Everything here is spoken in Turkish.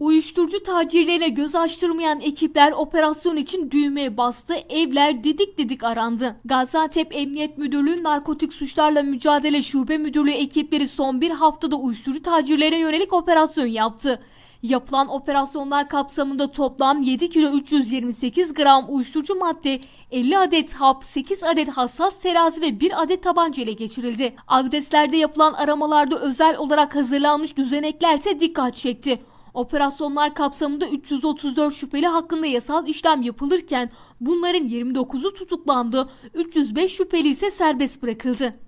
Uyuşturucu tacirlerine göz açtırmayan ekipler operasyon için düğmeye bastı, evler didik didik arandı. Gaziantep Emniyet Müdürlüğü Narkotik Suçlarla Mücadele Şube Müdürlüğü ekipleri son bir haftada uyuşturucu tacirlere yönelik operasyon yaptı. Yapılan operasyonlar kapsamında toplam 7 kilo 328 gram uyuşturucu madde, 50 adet hap, 8 adet hassas terazi ve 1 adet tabanca ile geçirildi. Adreslerde yapılan aramalarda özel olarak hazırlanmış düzenekler ise dikkat çekti. Operasyonlar kapsamında 334 şüpheli hakkında yasal işlem yapılırken bunların 29'u tutuklandı, 305 şüpheli ise serbest bırakıldı.